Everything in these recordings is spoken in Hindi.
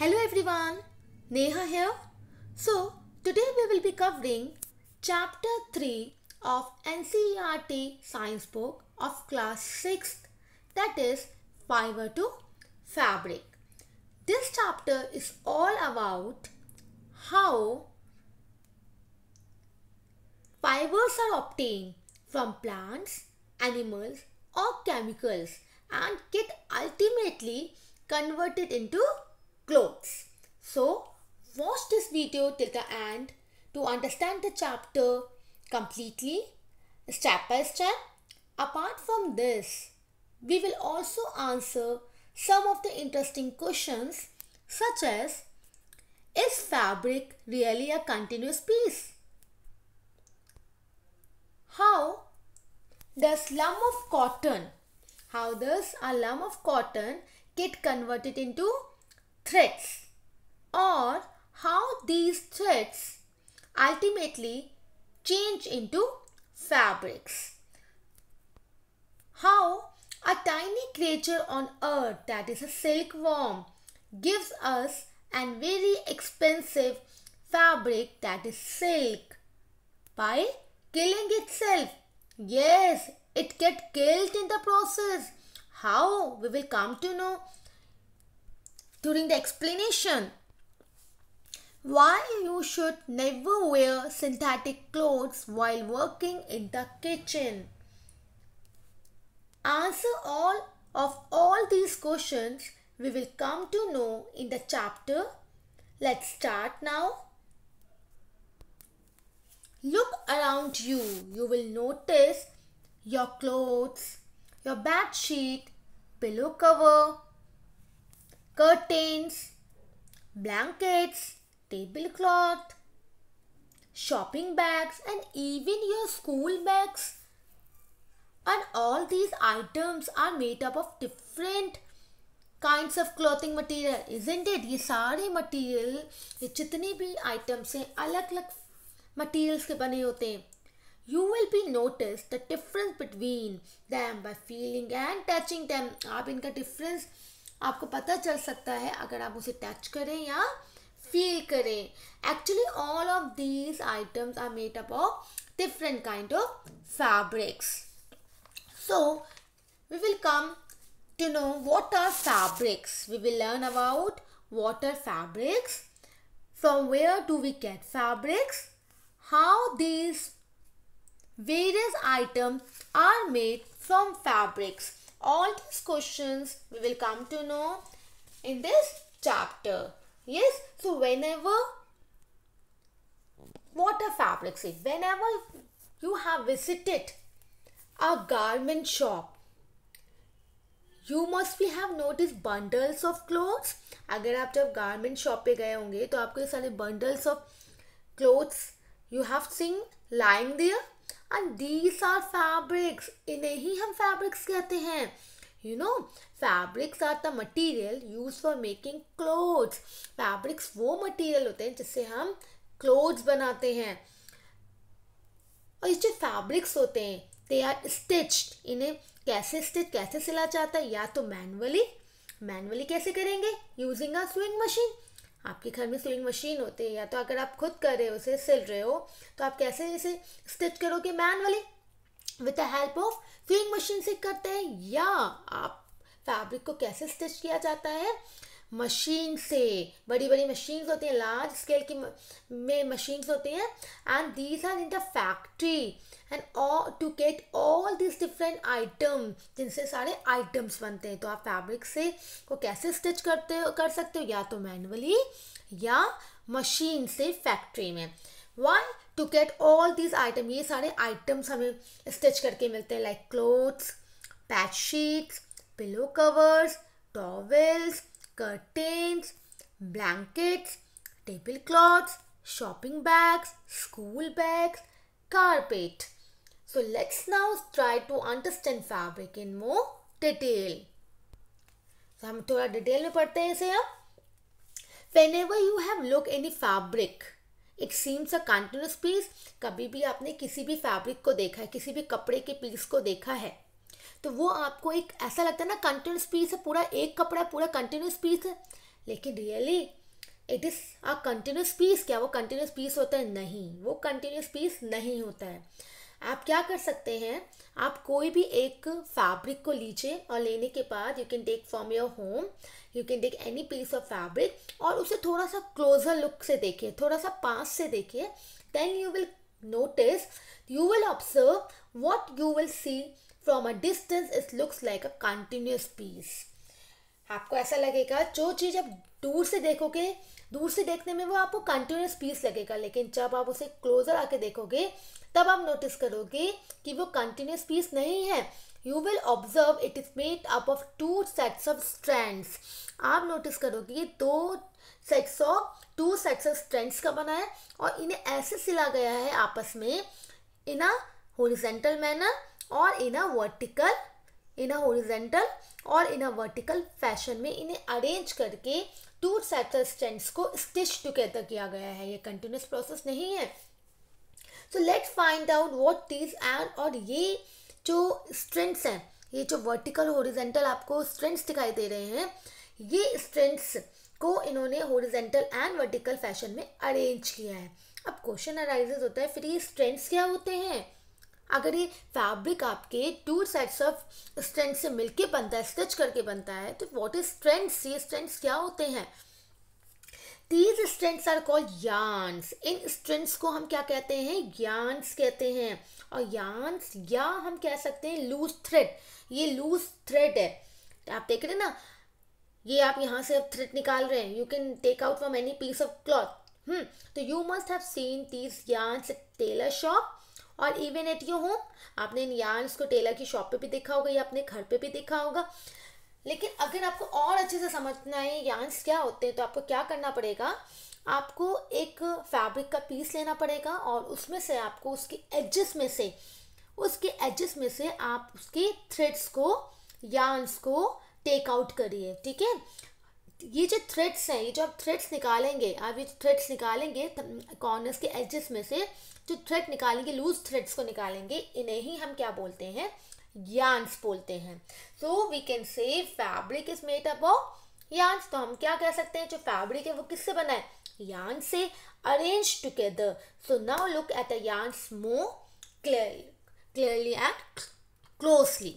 Hello everyone, Neha here. So, today we will be covering Chapter 3 of NCERT Science Book of Class 6th that is Fiber to Fabric. This chapter is all about how fibers are obtained from plants, animals or chemicals and get ultimately converted into clothes. So watch this video till the end to understand the chapter completely step by step. Apart from this, we will also answer some of the interesting questions such as Is fabric really a continuous piece? How does lump of cotton, how does a lump of cotton get converted into threats or how these threads ultimately change into fabrics. How a tiny creature on earth that is a silkworm gives us an very expensive fabric that is silk by killing itself. Yes, it get killed in the process. How we will come to know during the explanation why you should never wear synthetic clothes while working in the kitchen. Answer all of all these questions we will come to know in the chapter. Let's start now. Look around you. You will notice your clothes, your bed sheet, pillow cover, curtains, blankets, tablecloth, shopping bags and even your school bags. And all these items are made up of different kinds of clothing material, isn't it? ये सारे material, ये जितने भी items हैं, अलग-अलग materials के बने होते You will be noticed the difference between them by feeling and touching them. आप इनका difference आपको पता चल सकता है अगर आप उसे टच करें या फील करें actually all of these items are made up of different kind of fabrics so we will come to know what are fabrics we will learn about what are fabrics from where do we get fabrics how these various item are made from fabrics All these questions we will come to know in this chapter. Yes, so whenever what a fabric is, whenever you have visited a garment shop, you must भी have notice bundles of clothes अगर आप जब गारमेंट शॉप पे गए होंगे तो आपको ये सारे bundles of clothes you have seen lying there and these are fabrics इन्हें ही हम फैब्रिक्स कहते हैं you know fabrics are the material use for making clothes fabrics वो मटीरियल होते हैं जिससे हम क्लोथ्स बनाते हैं और इस जो फैब्रिक्स होते हैं दे आर स्टिच्ड इन्हें कैसे स्टिच कैसे सिला जाता है या तो मैनुअली मैनुअली कैसे करेंगे यूजिंग अ स्विंग मशीन आपके घर में सिलिंग मशीन होती है या तो अगर आप खुद कर रहे हो उसे सिल रहे हो तो आप कैसे इसे स्टिच करोगे manually with the help of sewing machine से करते हैं या आप फैब्रिक को कैसे स्टिच किया जाता है मशीन से बड़ी बड़ी मशीन्स होती हैं लार्ज स्केल की में मशीन होती हैं and these are in the factory and to get all this different item जिनसे सारे आइटम्स बनते हैं तो आप फैब्रिक से को कैसे स्टिच करते हो कर सकते हो या तो मैनुअली या मशीन से फैक्ट्री में why to get all this item ये सारे आइटम्स हमें स्टिच करके मिलते हैं like clothes patch sheets pillow covers towels curtains, blankets, table cloths shopping bags, school bags, carpet. So let's now try to understand fabric in more detail. So हम थोड़ा detail में पढ़ते हैं इसे अब whenever you have look any it seems a continuous piece कभी भी आपने किसी भी फैब्रिक को देखा है किसी भी कपड़े के पीस को देखा है तो वो आपको एक ऐसा लगता है ना कंटिन्यूस पीस है पूरा एक कपड़ा पूरा कंटिन्यूस पीस है लेकिन really it is a continuous piece क्या वो कंटिन्यूस पीस होता है नहीं वो कंटिन्यूस पीस नहीं होता है आप क्या कर सकते हैं आप कोई भी एक फैब्रिक को लीजिए और लेने के बाद you can take from your home you can take any piece of fabric और उसे थोड़ा सा क्लोजर लुक से देखिए थोड़ा सा पास से देखिए then you will notice you will observe what you will see from a distance it looks like a continuous piece आपको ऐसा लगेगा जो चीज़ आप दूर से देखोगे दूर से देखने में वो आपको कंटिन्यूस पीस लगेगा लेकिन जब आप उसे क्लोजर आके देखोगे तब आप नोटिस करोगे कि वो कंटिन्यूस पीस नहीं है you will observe it is made up of two sets of strands आप नोटिस करोगे दो sets of two sets of strands का बना है और इन्हें ऐसे सिला गया है आपस में इन अ होरिजेंटल मैनर और इन a vertical in a horizontal और इन अ वर्टिकल फैशन में इन्हें अरेंज करके टू सेटल स्टेंट्स को स्टिच टुगेदर किया गया है ये कंटिन्यूस प्रोसेस नहीं है so let find out what these and और ये जो स्ट्रेंट्स हैं ये जो वर्टिकल होरिजेंटल आपको स्ट्रेंट्स दिखाई दे रहे हैं ये स्ट्रेंट्स को इन्होंने होरिजेंटल एंड वर्टिकल फैशन में अरेंज किया है अब क्वेश्चन अराइजेज होता है फिर ये स्ट्रेंट्स क्या होते हैं अगर ये फैब्रिक आपके टू सेट्स ऑफ स्ट्रेंथ से मिलके बनता है स्टिच करके बनता है तो व्हाट इज स्ट्रेंड्स ये स्ट्रेंड्स क्या होते हैं these strands are called yarns इन स्ट्रेंथ्स को हम क्या कहते हैं यान्स कहते हैं और यान्स या हम कह सकते हैं लूज थ्रेड ये लूज थ्रेड है आप देख रहे हैं ना ये आप यहाँ से थ्रेड निकाल रहे हैं you can take out from any piece of cloth तो you must have seen these yarns tailor shop और इवन एट यू होम आपने यार्स को टेलर की शॉप पे भी देखा होगा या अपने घर पे भी देखा होगा लेकिन अगर आपको और अच्छे से समझना है यार्स क्या होते हैं तो आपको क्या करना पड़ेगा आपको एक फैब्रिक का पीस लेना पड़ेगा और उसमें से आपको उसके एडजस्ट में से उसके एडजस्ट में से आप उसके थ्रेड्स को यार्स को टेकआउट करिए ठीक है ये जो थ्रेड्स हैं ये जो आप थ्रेड्स निकालेंगे आप ये थ्रेड्स निकालेंगे कॉर्नर्स के एजेस में से जो थ्रेड निकालेंगे लूज थ्रेड्स को निकालेंगे इन्हें ही हम क्या बोलते हैं यान्स बोलते हैं so we can say fabric is made up of yarns तो हम क्या कह सकते हैं जो फैब्रिक है वो किससे बना है यान से arrange together so now look at the more clearly clearly and closely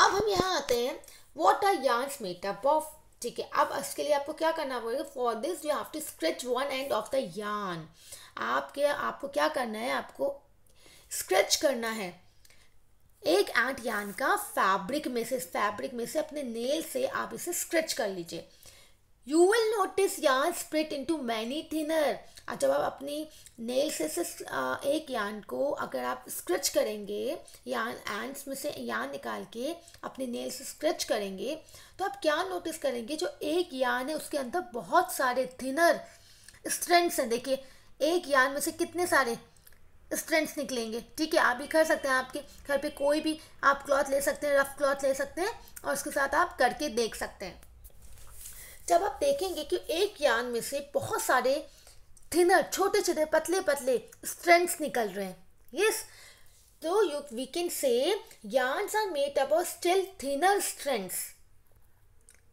अब हम यहाँ आते हैं what are yarns made up of ठीक है अब इसके लिए आपको क्या करना पड़ेगा for this you have to scratch one end of the yarn आपके आपको क्या करना है आपको स्क्रेच करना है एक एंट यान का फैब्रिक में से फैब्रिक में से अपने नेल से आप इसे स्क्रेच कर लीजिए यू विल नोटिस यान इन टू मैनी थिनर जब आप अपनी नेल से, से एक यान को अगर आप स्क्रच करेंगे यान एंड्स में से यान निकाल के अपने नेल से स्क्रच करेंगे तो आप क्या नोटिस करेंगे जो एक यान है उसके अंदर बहुत सारे थिनर स्ट्रेंथ्स हैं देखिए एक यान में से कितने सारे स्ट्रेंथ्स निकलेंगे ठीक है आप भी कर सकते हैं आपके घर पे कोई भी आप क्लॉथ ले सकते हैं रफ क्लॉथ ले सकते हैं और उसके साथ आप करके देख सकते हैं जब आप देखेंगे कि एक यान में से बहुत सारे थिनर छोटे छोटे पतले पतले स्ट्रेंथ्स निकल रहे हैं यस तो you we can say yarns are made up of still thinner strands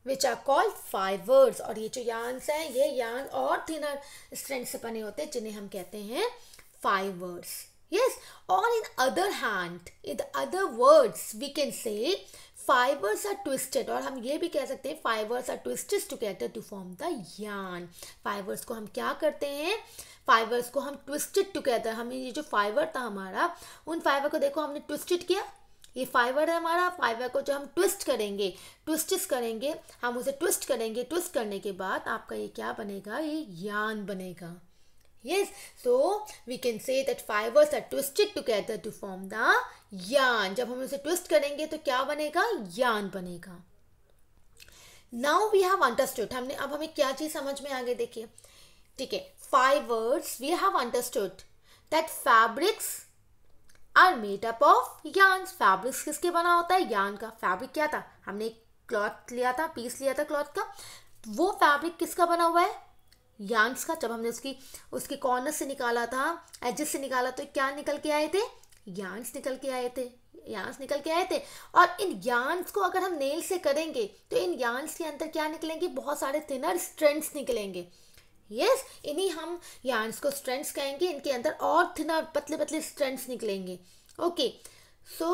which are called fibres और ये जो यान्स हैं ये यान और थिनर स्ट्रेंथ से बने होते हैं जिन्हें हम कहते हैं fibres Yes, or in other hand, in the other words, we can say fibers are twisted और हम ये भी कह सकते हैं fibers are twisted together to form the yarn. Fibers को हम क्या करते हैं फाइबर्स को हम ट्विस्टेड टुगेदर हमने ये जो फाइबर था हमारा उन फाइबर को देखो हमने ट्विस्टेड किया ये फाइबर है हमारा फाइबर को जो हम ट्विस्ट करेंगे ट्विस्टिस करेंगे हम उसे ट्विस्ट करेंगे ट्विस्ट करने के बाद आपका ये क्या बनेगा ये यान बनेगा Yes, so we can say that fibers are twisted together to form the yarn. जब हम उसे twist करेंगे तो क्या बनेगा yarn बनेगा नाउ वी हैव अंडरस्टूड हमने अब हमें क्या चीज़ समझ में आ गई देखिए ठीक है five words we have understood that fabrics are made up of yarn fabrics किसके बना होता है यान का फैब्रिक क्या था हमने एक क्लॉथ लिया था पीस लिया था क्लॉथ का वो फैब्रिक किसका बना हुआ है यांग्स का जब हमने उसकी उसके कॉर्नर से निकाला था एडजस्ट से निकाला तो क्या निकल के आए थे यांग्स निकल के आए थे यांग्स निकल के आए थे और इन यांग्स को अगर हम नेल से करेंगे तो इन यांग्स के अंदर क्या निकलेंगे बहुत सारे थिनर स्ट्रेंड्स निकलेंगे यस yes, इन्हीं हम यांग्स को स्ट्रेंड्स कहेंगे इनके अंदर और थिनर पतले पतले स्ट्रेंड्स निकलेंगे ओके सो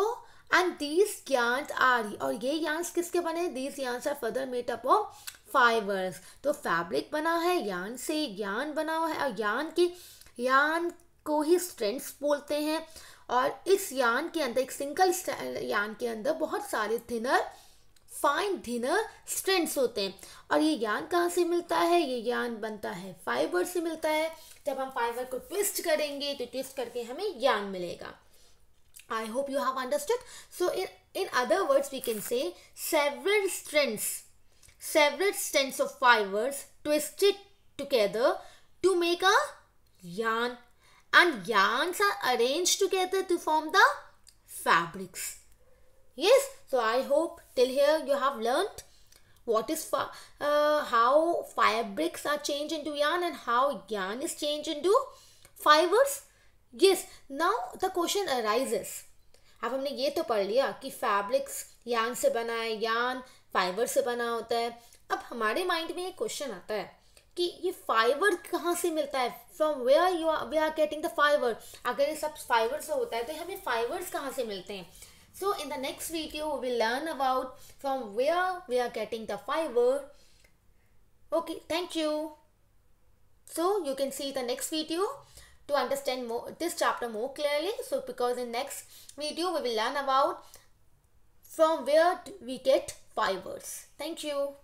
एंड दीज यांग्स आर और ये यांग्स किसके बने दीज यांग्स are further made up of fibres तो फैब्रिक बना है यान से यान बना हुआ है और यान की यान को ही स्ट्रेंथ्स बोलते हैं और इस यान के अंदर एक सिंगल यान के अंदर बहुत सारे थिनर फाइन थिनर स्ट्रेंथ्स होते हैं और ये यान कहाँ से मिलता है ये यान बनता है फाइबर से मिलता है जब हम फाइबर को ट्विस्ट करेंगे तो ट्विस्ट करके हमें यान मिलेगा I hope you have understood so in in other words we can say several strands several strands of fibers twisted together to make a yarn and yarns are arranged together to form the fabrics. Yes, so I hope till here you have learnt what is uh, how fabrics are changed into yarn and how yarn is changed into fibers. Yes, now the question arises. अब हमने ये तो पढ़ लिया कि फैब्रिक्स यान से बना है यान फाइबर से बना होता है अब हमारे माइंड में एक क्वेश्चन आता है कि ये फाइबर कहाँ से मिलता है from where are you are we are getting the fibre अगर ये सब फाइबर से होता है तो हमें फाइबर्स कहाँ से मिलते हैं so in the next video we learn about from way are we are getting the fibre okay thank you so you can see the next video to understand more this chapter more clearly so because in next video we will learn about from where we get fibers. Thank you.